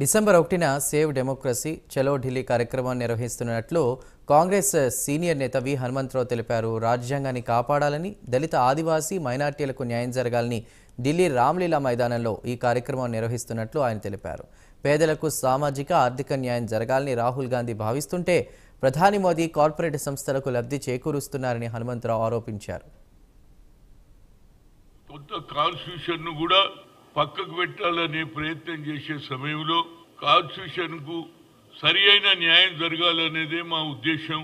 December ఒకటిన save democracy చలో ఢిల్లీ కార్యక్రమం నిర్వహిస్తున్నట్లు కాంగ్రెస్ సీనియర్ నేత వి హనుమంతరావు తెలిపారు రాజ్యాంగాన్ని కాపాడాలని దళిత ఆదివాసీ మైనార్టీలకు న్యాయం జరగాలని ఢిల్లీ రామ్లీలా మైదానంలో ఈ కార్యక్రమం నిర్వహిస్తున్నట్లు ఆయన తెలిపారు పేదలకు సామాజిక ఆర్థిక న్యాయం జరగాలని రాహుల్ గాంధీ భావిస్తుంటే ప్రధాని మోదీ కార్పొరేట్ సంస్థలకు లబ్ధి చేకూరుస్తున్నారని హనుమంతరావు ఆరోపించారు కాన్స్టిట్యూషన్ కూడా పక్కకు పెట్టాలనే ప్రయత్నం చేసే సమయంలో కు సరి అయిన న్యాయం జరగాలనేదే మా ఉద్దేశం